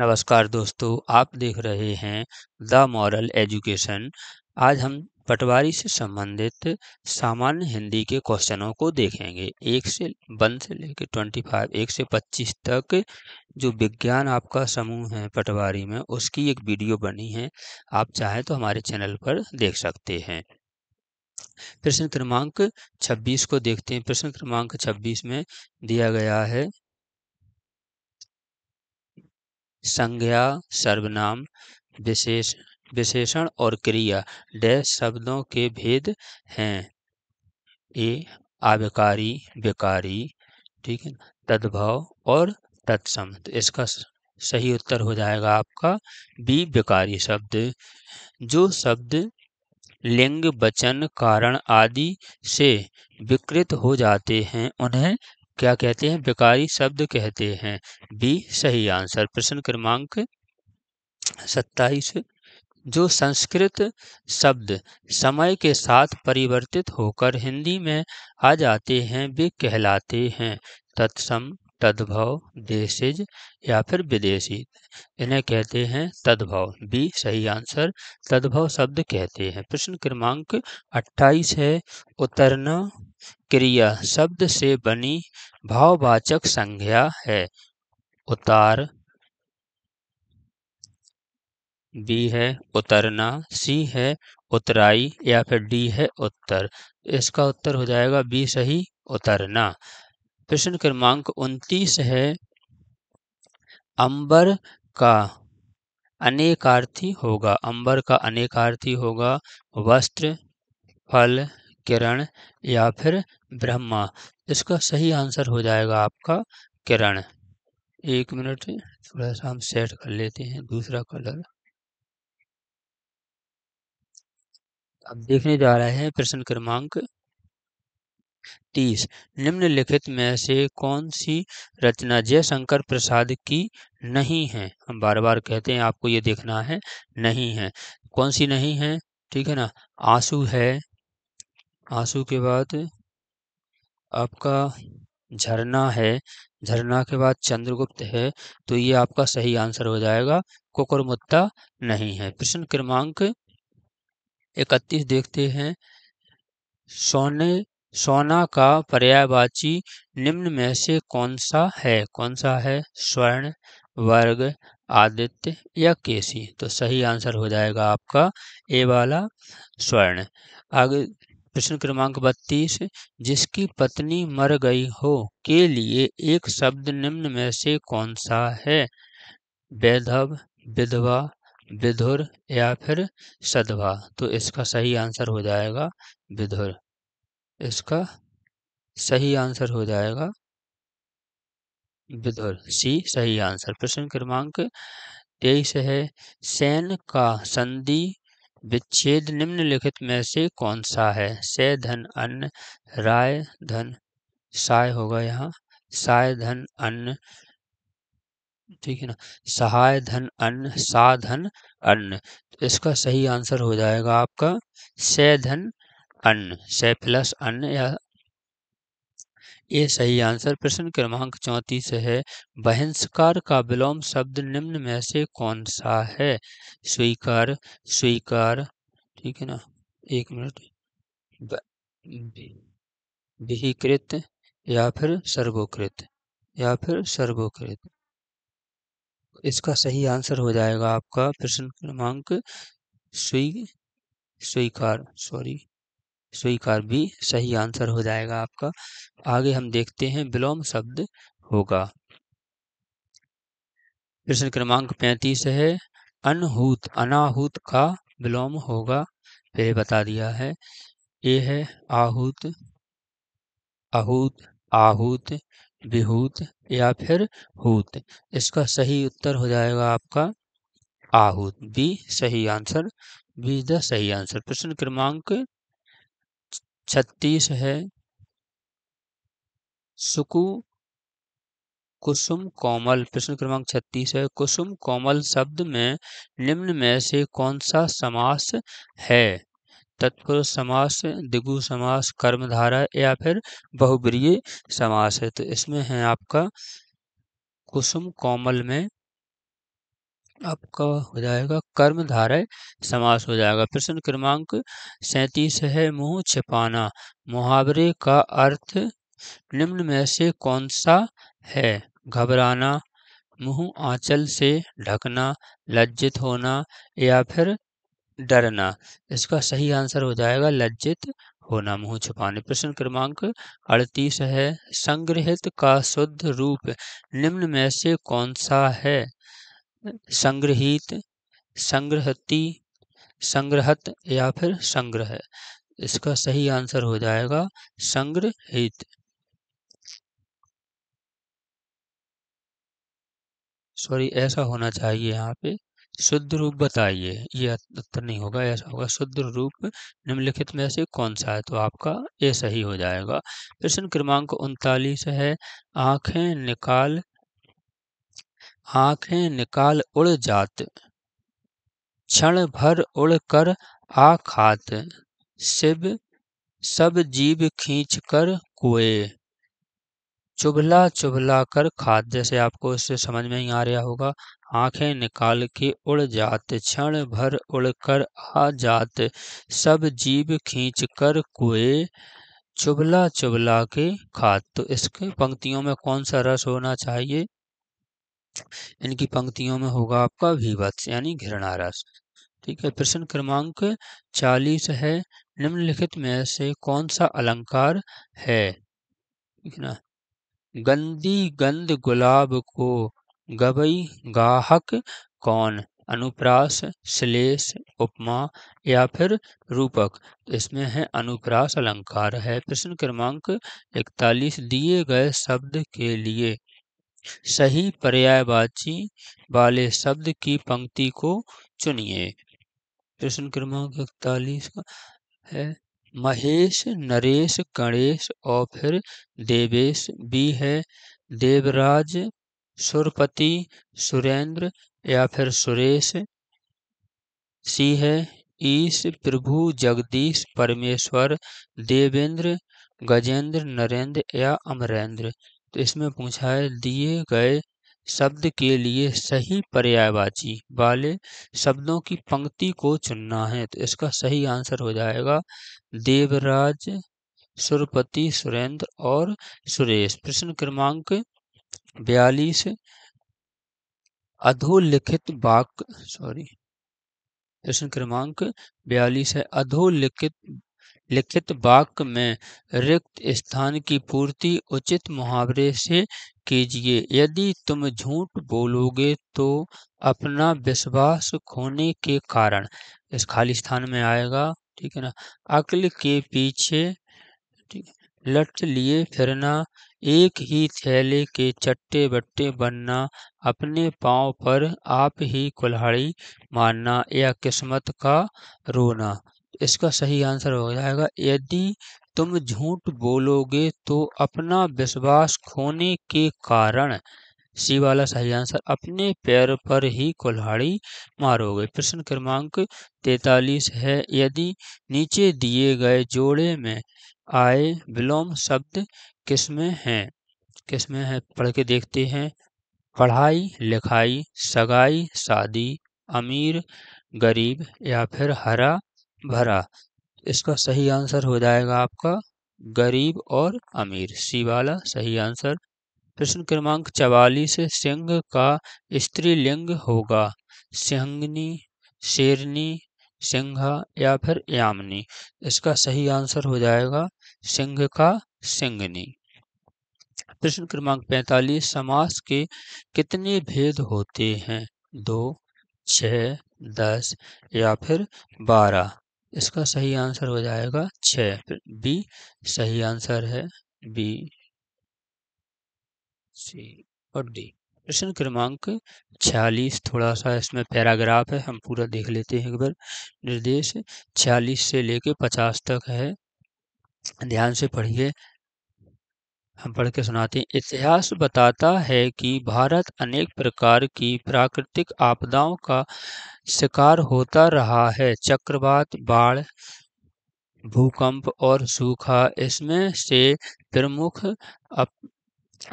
नमस्कार दोस्तों आप देख रहे हैं द मॉरल एजुकेशन आज हम पटवारी से संबंधित सामान्य हिंदी के क्वेश्चनों को देखेंगे एक से वन से लेकर ट्वेंटी फाइव एक से पच्चीस तक जो विज्ञान आपका समूह है पटवारी में उसकी एक वीडियो बनी है आप चाहें तो हमारे चैनल पर देख सकते हैं प्रश्न क्रमांक 26 को देखते हैं प्रश्न क्रमांक 26 में दिया गया है संज्ञा सर्वनाम विशेष विशेषण और क्रिया डे शब्दों के भेद हैं ए आविकारी विकारी ठीक है तद्भव और तत्सम तो इसका सही उत्तर हो जाएगा आपका बी विकारी शब्द जो शब्द लिंग वचन कारण आदि से विकृत हो जाते हैं उन्हें क्या कहते हैं बेकारी शब्द कहते हैं बी सही आंसर प्रश्न क्रमांक सत्ताईस जो संस्कृत शब्द समय के साथ परिवर्तित होकर हिंदी में आ जाते हैं वे कहलाते हैं तत्सम तद्भव देशज या फिर विदेशी इन्हें कहते हैं तद्भव बी सही आंसर तद्भव शब्द कहते हैं प्रश्न क्रमांक 28 है उतरना क्रिया शब्द से बनी भाववाचक संज्ञा है उतार बी है उतरना सी है उतराई या फिर डी है उत्तर इसका उत्तर हो जाएगा बी सही उतरना प्रश्न क्रमांक उनतीस है अंबर का अनेकार्थी होगा अंबर का अनेकार्थी होगा वस्त्र फल किरण या फिर ब्रह्मा इसका सही आंसर हो जाएगा आपका किरण एक मिनट थोड़ा सा हम सेट कर लेते हैं दूसरा कलर अब देखने जा रहे हैं प्रश्न क्रमांक तीस निम्नलिखित में से कौन सी रचना जयशंकर प्रसाद की नहीं है हम बार बार कहते हैं आपको ये देखना है नहीं है कौन सी नहीं है ठीक है ना आंसू है आंसू के बाद आपका झरना है झरना के बाद चंद्रगुप्त है तो ये आपका सही आंसर हो जाएगा कुकुरमुत्ता नहीं है प्रश्न क्रमांक इकतीस देखते हैं सोने सोना का पर्यायवाची निम्न में से कौन सा है कौन सा है स्वर्ण वर्ग आदित्य या केसी तो सही आंसर हो जाएगा आपका ए वाला स्वर्ण आगे प्रश्न क्रमांक बत्तीस जिसकी पत्नी मर गई हो के लिए एक शब्द निम्न में से कौन सा है वैधव विधवा विधुर या फिर सदवा तो इसका सही आंसर हो जाएगा विधुर इसका सही आंसर हो जाएगा विधुर सी सही आंसर प्रश्न क्रमांक तेईस है सेन का संधि विच्छेद निम्नलिखित में से कौन सा है से धन अन्न राय धन साय होगा यहाँ साय धन अन्न ठीक है ना सहाय धन अन्न साधन अन्न तो इसका सही आंसर हो जाएगा आपका से धन अन्न से प्लस अन्न या ये सही आंसर प्रश्न क्रमांक चौंतीस है बहिष्कार का विलोम शब्द निम्न में से कौन सा है स्वीकार स्वीकार ठीक है ना एक मिनट विहीकृत या फिर सर्वोकृत या फिर सर्वोकृत इसका सही आंसर हो जाएगा आपका प्रश्न क्रमांक स्वी स्वीकार सॉरी स्वीकार भी सही आंसर हो जाएगा आपका आगे हम देखते हैं विलोम शब्द होगा प्रश्न क्रमांक पैंतीस है अनहूत अनाहूत का विलोम होगा पहले बता दिया है ये है आहूत आहूत आहूत विहूत या फिर हूत इसका सही उत्तर हो जाएगा आपका आहूत बी सही आंसर बी द सही आंसर प्रश्न क्रमांक छत्तीस है सुकु कुसुम कोमल प्रश्न क्रमांक छत्तीस है कुसुम कोमल शब्द में निम्न में से कौन सा समास है तत्पुरुष समास दिगु समास कर्मधारा या फिर बहुब्रीय समास है तो इसमें है आपका कुसुम कोमल में आपका हो जाएगा कर्म धारय समास हो जाएगा प्रश्न क्रमांक सैतीस है मुंह छिपाना मुहावरे का अर्थ निम्न में से कौन सा है घबराना मुंह आंचल से ढकना लज्जित होना या फिर डरना इसका सही आंसर हो जाएगा लज्जित होना मुंह छुपाने प्रश्न क्रमांक अड़तीस है संग्रहित का शुद्ध रूप निम्न में से कौन सा है संग्रहित संग्रहती संग्रहत या फिर संग्रह इसका सही आंसर हो जाएगा संग्रहित सॉरी ऐसा होना चाहिए यहाँ पे शुद्ध रूप बताइए ये उत्तर नहीं होगा ऐसा होगा शुद्ध रूप निम्नलिखित में से कौन सा है तो आपका ये सही हो जाएगा प्रश्न क्रमांक उनतालीस है आंखें निकाल आंखें निकाल उड़ जात क्षण भर उड़ कर आ खात शिव सब जीव खींच कर कुए चुभला चुभला कर खात जैसे आपको इससे समझ में ही आ रहा होगा आंखें निकाल के उड़ जात क्षण भर उड़ कर आ जात सब जीव खींच कर कुए चुभला चुभला के खात तो इसके पंक्तियों में कौन सा रस होना चाहिए इनकी पंक्तियों में होगा आपका विभत्स यानी घृणा रस ठीक है प्रश्न क्रमांक चालीस है निम्नलिखित में से कौन सा अलंकार है ठीक ना गंदी गंद गुलाब को गबई गाहक कौन अनुप्रास श्लेष उपमा या फिर रूपक इसमें है अनुप्रास अलंकार है प्रश्न क्रमांक इकतालीस दिए गए शब्द के लिए सही पर्यायवाची वाले शब्द की पंक्ति को चुनिए प्रश्न क्रमांक इकतालीस का है महेश नरेश गणेश और फिर देवेश बी है देवराज सुरपति सुरेंद्र या फिर सुरेश सी है ईश प्रभु जगदीश परमेश्वर देवेंद्र गजेंद्र नरेंद्र या अमरेंद्र तो इसमें पूछा है दिए गए शब्द के लिए सही पर्यायवाची वाले शब्दों की पंक्ति को चुनना है तो इसका सही आंसर हो जाएगा देवराज सुरपति सुरेंद्र और सुरेश प्रश्न क्रमांक बयालीस अधोलिखित वाक्य सॉरी प्रश्न क्रमांक बयालीस है अधोलिखित लिखित वाक्य में रिक्त स्थान की पूर्ति उचित मुहावरे से कीजिए यदि तुम झूठ बोलोगे तो अपना विश्वास खोने के कारण इस खाली स्थान में आएगा ठीक है ना अकल के पीछे लट लिए फिरना एक ही थैले के चट्टे बट्टे बनना अपने पाँव पर आप ही कुल्हाड़ी मारना या किस्मत का रोना इसका सही आंसर हो जाएगा यदि तुम झूठ बोलोगे तो अपना विश्वास खोने के कारण सी वाला सही आंसर अपने पैर पर ही कुल्हाड़ी मारोगे प्रश्न क्रमांक तैतालीस है यदि नीचे दिए गए जोड़े में आए विलोम शब्द किसमें हैं किसमें है पढ़ के देखते हैं पढ़ाई लिखाई सगाई शादी अमीर गरीब या फिर हरा भरा इसका सही आंसर हो जाएगा आपका गरीब और अमीर सी वाला सही आंसर प्रश्न क्रमांक चवालीस सिंह का स्त्रीलिंग होगा सिंहनी शेरनी सिंघा या फिर यामनी इसका सही आंसर हो जाएगा सिंह का सिंगनी प्रश्न क्रमांक पैंतालीस समास के कितने भेद होते हैं दो छ दस या फिर बारह इसका सही आंसर हो जाएगा छ बी सही आंसर है बी सी और डी प्रश्न क्रमांक छियालीस थोड़ा सा इसमें पैराग्राफ है हम पूरा देख लेते हैं एक बार निर्देश छियालीस से लेके पचास तक है ध्यान से पढ़िए हम पढ़ के सुनाते हैं इतिहास बताता है कि भारत अनेक प्रकार की प्राकृतिक आपदाओं का शिकार होता रहा है चक्रवात बाढ़ भूकंप और सूखा इसमें से प्रमुख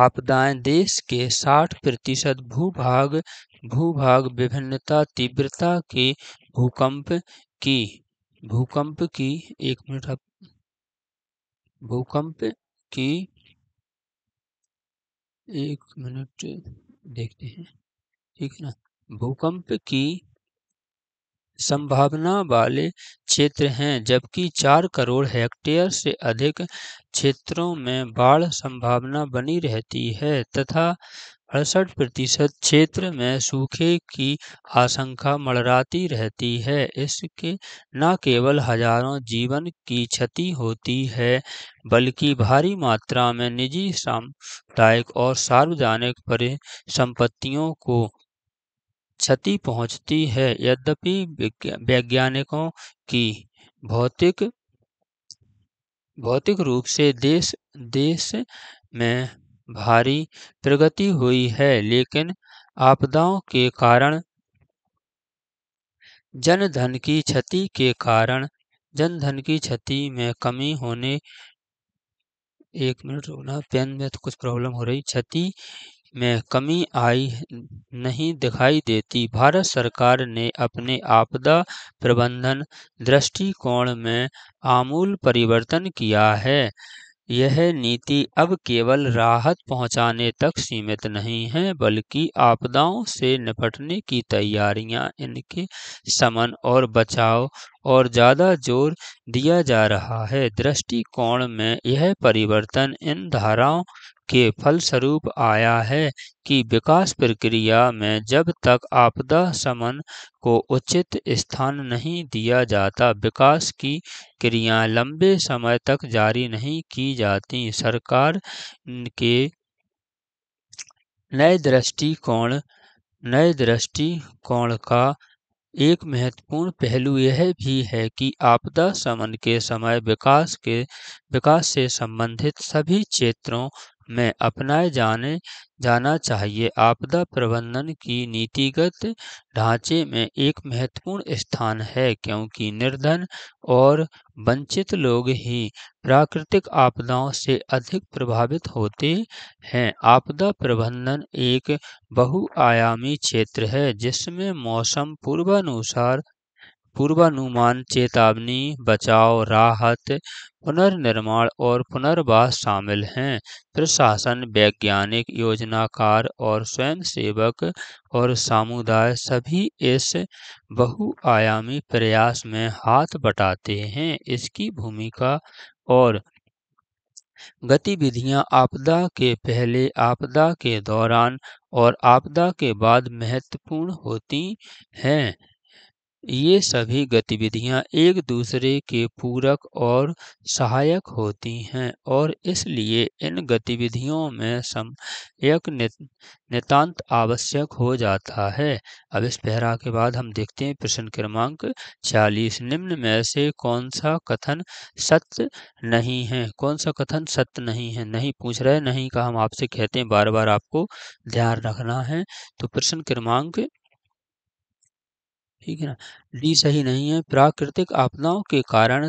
आपदाएं देश के 60 प्रतिशत भूभाग भूभाग विभिन्नता तीव्रता के भूकंप की भूकंप की एक मिनट भूकंप की एक मिनट देखते हैं ठीक है ना भूकंप की संभावना वाले क्षेत्र हैं जबकि चार करोड़ हेक्टेयर से अधिक क्षेत्रों में बाढ़ संभावना बनी रहती है तथा अड़सठ प्रतिशत क्षेत्र में सूखे की आशंका मड़राती रहती है इसके न केवल हजारों जीवन की क्षति होती है बल्कि भारी मात्रा में निजी सामुदायिक और सार्वजनिक परिसंपत्तियों को क्षति पहुंचती है यद्यपि वैज्ञानिकों की भौतिक भौतिक रूप से देश देश में भारी प्रगति हुई है लेकिन आपदाओं के कारण जनधन की क्षति के कारण जनधन की क्षति में कमी होने एक मिनट रोना पेन में तो कुछ प्रॉब्लम हो रही क्षति में कमी आई नहीं दिखाई देती भारत सरकार ने अपने आपदा प्रबंधन दृष्टिकोण में आमूल परिवर्तन किया है यह नीति अब केवल राहत पहुंचाने तक सीमित नहीं है बल्कि आपदाओं से निपटने की तैयारियां इनके समन और बचाव और ज़्यादा जोर दिया जा रहा है दृष्टिकोण में यह परिवर्तन इन धाराओं के फलस्वरूप आया है कि विकास प्रक्रिया में जब तक आपदा समन को उचित स्थान नहीं दिया जाता विकास की क्रियाएं लंबे समय तक जारी नहीं की जाती सरकार के नए दृष्टिकोण नए दृष्टिकोण का एक महत्वपूर्ण पहलू यह भी है कि आपदा शमन के समय विकास के विकास से संबंधित सभी क्षेत्रों में अपनाए जाने जाना चाहिए आपदा प्रबंधन की नीतिगत ढांचे में एक महत्वपूर्ण स्थान है क्योंकि निर्धन और वंचित लोग ही प्राकृतिक आपदाओं से अधिक प्रभावित होते हैं आपदा प्रबंधन एक बहुआयामी क्षेत्र है जिसमें मौसम पूर्वानुसार पूर्वानुमान चेतावनी बचाव राहत पुनर्निर्माण और पुनर्वास शामिल हैं प्रशासन वैज्ञानिक योजनाकार और स्वयंसेवक और समुदाय सभी इस बहुआयामी प्रयास में हाथ बटाते हैं इसकी भूमिका और गतिविधियां आपदा के पहले आपदा के दौरान और आपदा के बाद महत्वपूर्ण होती हैं ये सभी गतिविधियाँ एक दूसरे के पूरक और सहायक होती हैं और इसलिए इन गतिविधियों में एक नितांत आवश्यक हो जाता है अब इस पहरा के बाद हम देखते हैं प्रश्न क्रमांक चालीस निम्न में से कौन सा कथन सत्य नहीं है कौन सा कथन सत्य नहीं है नहीं पूछ रहे नहीं का हम आपसे कहते हैं बार बार आपको ध्यान रखना है तो प्रश्न क्रमांक ठीक है ना डी सही नहीं है प्राकृतिक आपदाओं के कारण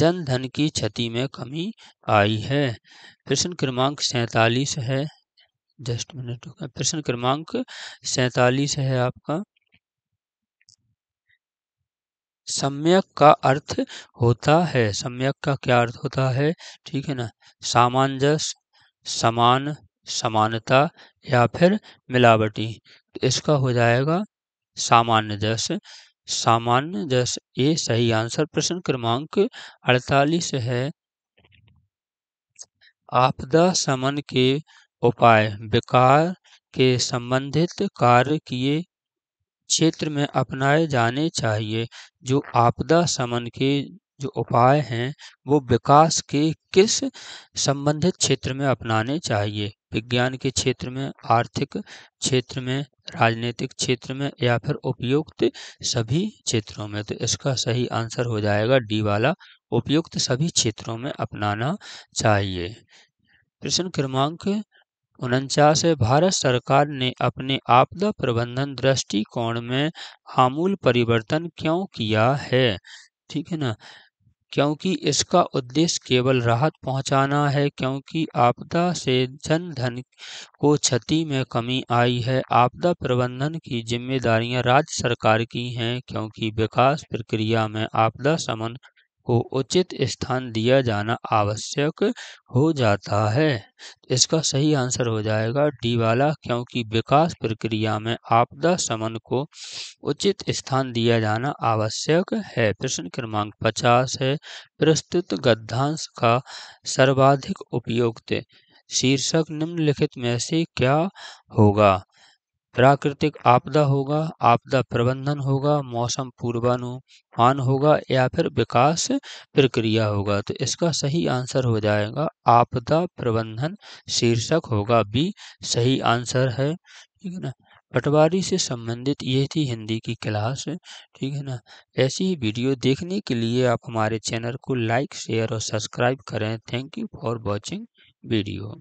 जन धन की क्षति में कमी आई है प्रश्न क्रमांक सैतालीस है जस्ट मिनट प्रश्न क्रमांक सैतालीस है आपका सम्यक का अर्थ होता है सम्यक का क्या अर्थ होता है ठीक है ना सामंजस्य समान समानता या फिर मिलावटी तो इसका हो जाएगा सामान्य दस सामान्य दस ये सही आंसर प्रश्न क्रमांक अड़तालीस है आपदा समन के उपाय विकार के संबंधित कार्य किए क्षेत्र में अपनाए जाने चाहिए जो आपदा समन के जो उपाय हैं वो विकास के किस संबंधित क्षेत्र में अपनाने चाहिए विज्ञान के क्षेत्र में आर्थिक क्षेत्र में राजनीतिक क्षेत्र में या फिर उपयुक्त सभी क्षेत्रों में तो इसका सही आंसर हो जाएगा डी वाला उपयुक्त सभी क्षेत्रों में अपनाना चाहिए प्रश्न क्रमांक उनचास है भारत सरकार ने अपने आपदा प्रबंधन दृष्टिकोण में आमूल परिवर्तन क्यों किया है ठीक है ना क्योंकि इसका उद्देश्य केवल राहत पहुंचाना है क्योंकि आपदा से जन धन को क्षति में कमी आई है आपदा प्रबंधन की जिम्मेदारियां राज्य सरकार की हैं क्योंकि विकास प्रक्रिया में आपदा समन को उचित स्थान दिया जाना आवश्यक हो जाता है इसका सही आंसर हो जाएगा डी वाला क्योंकि विकास प्रक्रिया में आपदा समन को उचित स्थान दिया जाना आवश्यक है प्रश्न क्रमांक पचास है प्रस्तुत गद्यांश का सर्वाधिक उपयुक्त शीर्षक निम्नलिखित में से क्या होगा प्राकृतिक आपदा होगा आपदा प्रबंधन होगा मौसम पूर्वानुमान होगा या फिर विकास प्रक्रिया होगा तो इसका सही आंसर हो जाएगा आपदा प्रबंधन शीर्षक होगा बी सही आंसर है ठीक है ना पटवारी से संबंधित ये थी हिंदी की क्लास ठीक है ना ऐसी ही वीडियो देखने के लिए आप हमारे चैनल को लाइक शेयर और सब्सक्राइब करें thank you for watching video